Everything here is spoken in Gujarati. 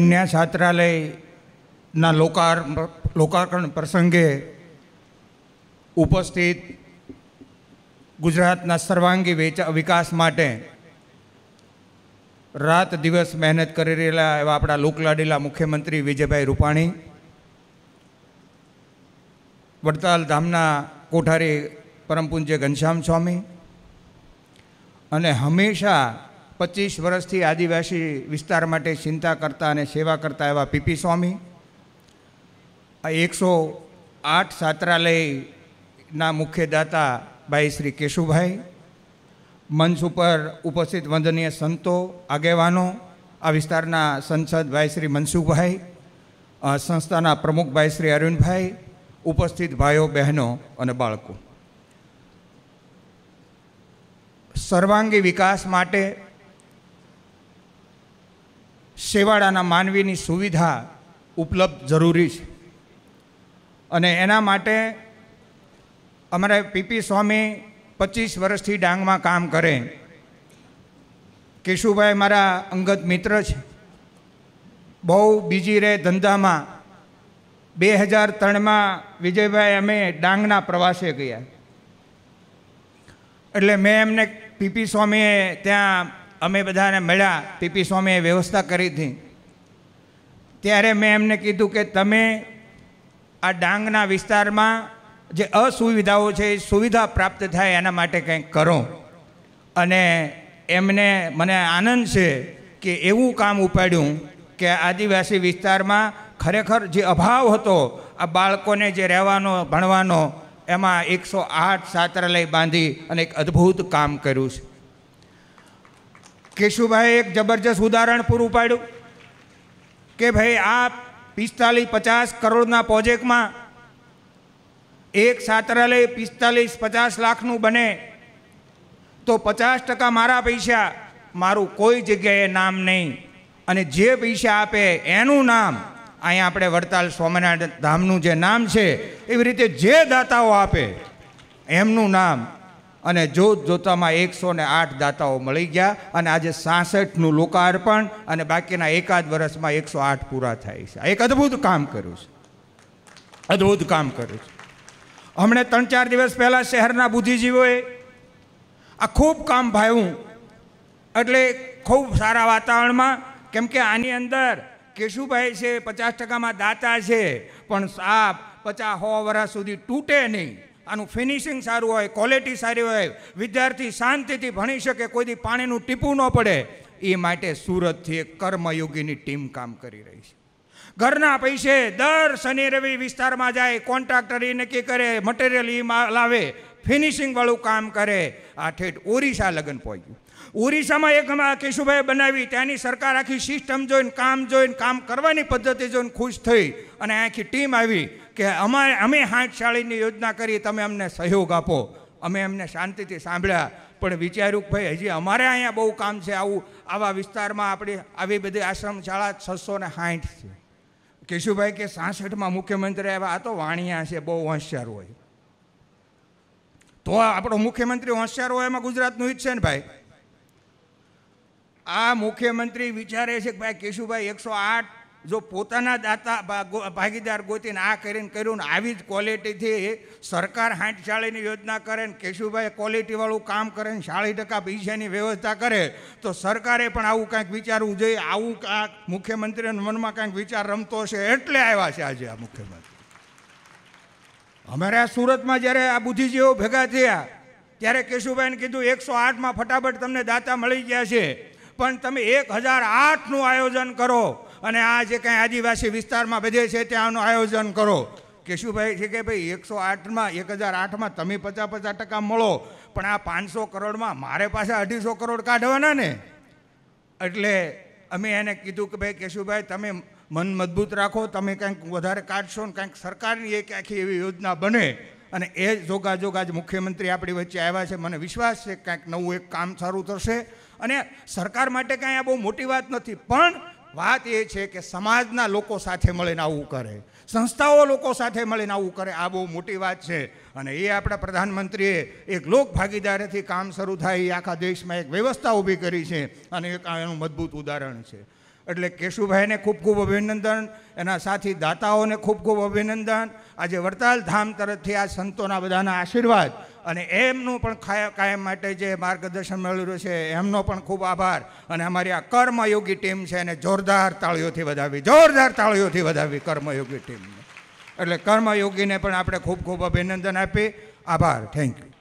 કન્યા છાત્રાલયના લોકાર લોકાર્પણ પ્રસંગે ઉપસ્થિત ગુજરાતના સર્વાંગી વેચા વિકાસ માટે રાત દિવસ મહેનત કરી રહેલા એવા આપણા લોકલાડીલા મુખ્યમંત્રી વિજયભાઈ રૂપાણી વડતાલ ધામના કોઠારી પરમપુંજ્ય ઘનશ્યામ સ્વામી અને હંમેશા પચીસ વર્ષથી આદિવાસી વિસ્તાર માટે ચિંતા કરતા અને સેવા કરતા એવા પીપી સ્વામી એકસો આઠ છાત્રાલયના મુખ્ય દાતા ભાઈ શ્રી કેશુભાઈ મંચ ઉપર ઉપસ્થિત વંદનીય સંતો આગેવાનો આ વિસ્તારના સંસદ ભાઈ શ્રી મનસુખભાઈ સંસ્થાના પ્રમુખ ભાઈ શ્રી અરવિંદભાઈ ઉપસ્થિત ભાઈઓ બહેનો અને બાળકો સર્વાંગી વિકાસ માટે શેવાળાના માનવીની સુવિધા ઉપલબ્ધ જરૂરી છે અને એના માટે અમારે પીપી સ્વામી પચીસ વર્ષથી ડાંગમાં કામ કરે કેશુભાઈ મારા અંગત મિત્ર છે બહુ બીજી રહે ધંધામાં બે હજાર ત્રણમાં વિજયભાઈ અમે ડાંગના પ્રવાસે ગયા એટલે મેં એમને પીપી સ્વામીએ ત્યાં અમે બધાને મળ્યા પીપી સ્વામીએ વ્યવસ્થા કરી હતી ત્યારે મેં એમને કીધું કે તમે આ ડાંગના વિસ્તારમાં જે અસુવિધાઓ છે એ સુવિધા પ્રાપ્ત થાય એના માટે કંઈક કરો અને એમને મને આનંદ છે કે એવું કામ ઉપાડ્યું કે આદિવાસી વિસ્તારમાં ખરેખર જે અભાવ હતો આ બાળકોને જે રહેવાનો ભણવાનો એમાં એકસો આઠ સાત્રાલય બાંધી અને એક અદ્ભુત કામ કર્યું છે કેશુભાઈ એક જબરજસ્ત ઉદાહરણ પૂરું પાડ્યું કે ભાઈ આ પિસ્તાલીસ પચાસ કરોડના પ્રોજેક્ટમાં એક સાતરાલય પિસ્તાલીસ પચાસ લાખનું બને તો પચાસ ટકા મારા પૈસા મારું કોઈ જગ્યાએ નામ નહીં અને જે પૈસા આપે એનું નામ અહીંયા આપણે વડતાલ સ્વામિનારાયણ ધામનું જે નામ છે એવી રીતે જે દાતાઓ આપે એમનું નામ અને જોત જોતામાં એકસો ને આઠ દાતાઓ મળી ગયા અને આજે સાસઠનું લોકાર્પણ અને બાકીના એકાદ વર્ષમાં એકસો આઠ પૂરા થાય છે એક અદ્ભુત કામ કર્યું છે અદ્ભુત કામ કર્યું છે હમણે ત્રણ ચાર દિવસ પહેલાં શહેરના બુદ્ધિજીવોએ આ ખૂબ કામ ભાવ્યું એટલે ખૂબ સારા વાતાવરણમાં કેમ કે આની અંદર કેશુભાઈ છે પચાસ ટકામાં દાતા છે પણ સાપ પચાસ સો વર્ષ સુધી તૂટે નહીં આનું ફિનિશિંગ સારું હોય ક્વોલિટી સારી હોય વિદ્યાર્થી શાંતિથી ભણી શકે કોઈથી પાણીનું ટીપું ન પડે એ માટે સુરતથી એક કર્મયોગીની ટીમ કામ કરી રહી છે ઘરના પૈસે દર શનિ રવિ વિસ્તારમાં જાય કોન્ટ્રાક્ટર એ નક્કી કરે મટીરિયલ એ લાવે ફિનિશિંગવાળું કામ કરે આ ઠેઠ ઓરિસા લગ્ન પહોંચ્યું ઓરિસ્સામાં એક અમારા કેશુભાઈએ બનાવી ત્યાંની સરકાર આખી સિસ્ટમ જોઈને કામ જોઈને કામ કરવાની પદ્ધતિ જોઈને ખુશ થઈ અને આખી ટીમ આવી કે અમારે અમે હાથ શાળીની યોજના કરી તમે અમને સહયોગ આપો અમે એમને શાંતિથી સાંભળ્યા પણ વિચાર્યું ભાઈ હજી અમારે અહીંયા બહુ કામ છે આવું આવા વિસ્તારમાં આપણી આવી બધી આશ્રમ શાળા છસો ને સાઠ છે કેશુભાઈ કે સાસઠમાં મુખ્યમંત્રી આવ્યા આ તો વાણિયા છે બહુ હોશિયાર હોય તો આપણો મુખ્યમંત્રી હોશિયાર હોય એમાં ગુજરાતનું હિત છે ને ભાઈ આ મુખ્યમંત્રી વિચારે છે કે ભાઈ કેશુભાઈ એકસો આઠ જો પોતાના દાતા ભાગીદાર ગોતીને આ કરીને કર્યું ને આવી જ ક્વોલિટીથી સરકાર સાઠ યોજના કરે ને કેશુભાઈ ક્વોલિટીવાળું કામ કરે ને સાઠ ટકા પૈસાની વ્યવસ્થા કરે તો સરકારે પણ આવું કાંઈક વિચારવું જોઈએ આવું આ મુખ્યમંત્રીના મનમાં કાંઈક વિચાર રમતો હશે એટલે આવ્યા છે આજે આ મુખ્યમંત્રી અમારે આ સુરતમાં જ્યારે આ બુદ્ધિજીવો ભેગા થયા ત્યારે કેશુભાઈને કીધું એકસો આઠમાં ફટાફટ તમને દાતા મળી ગયા છે પણ તમે એક હજાર આઠનું આયોજન કરો અને આ જે કાંઈ આદિવાસી વિસ્તારમાં બધે છે ત્યાંનું આયોજન કરો કેશુભાઈ છે કે ભાઈ એકસો આઠમાં એક હજાર આઠમાં તમે પચાસ પચાસ ટકા મળો પણ આ પાંચસો કરોડમાં મારે પાસે અઢીસો કરોડ કાઢવાના ને એટલે અમે એને કીધું કે ભાઈ કેશુભાઈ તમે મન મજબૂત રાખો તમે કંઈક વધારે કાઢશો ને કંઈક સરકારની એક આખી એવી યોજના બને અને એ જોગા જોગા જ મુખ્યમંત્રી આપણી વચ્ચે આવ્યા છે મને વિશ્વાસ છે કંઈક નવું એક કામ સારું થશે અને સરકાર માટે કાંઈ આ બહુ મોટી વાત નથી પણ વાત એ છે કે સમાજના લોકો સાથે મળીને આવું કરે સંસ્થાઓ લોકો સાથે મળીને આવું કરે આ બહુ મોટી વાત છે અને એ આપણા પ્રધાનમંત્રીએ એક લોક ભાગીદારીથી કામ શરૂ થાય એ આખા દેશમાં એક વ્યવસ્થા ઊભી કરી છે અને એક એનું મજબૂત ઉદાહરણ છે એટલે કેશુભાઈને ખૂબ ખૂબ અભિનંદન એના સાથી દાતાઓને ખૂબ ખૂબ અભિનંદન આજે વડતાલ ધામ તરફથી આ સંતોના બધાના આશીર્વાદ અને એમનું પણ કાયમ માટે જે માર્ગદર્શન મળેલું છે એમનો પણ ખૂબ આભાર અને અમારી આ કર્મયોગી ટીમ છે એને જોરદાર તાળીઓથી વધાવી જોરદાર તાળીઓથી વધાવી કર્મયોગી ટીમને એટલે કર્મયોગીને પણ આપણે ખૂબ ખૂબ અભિનંદન આપી આભાર થેન્ક યુ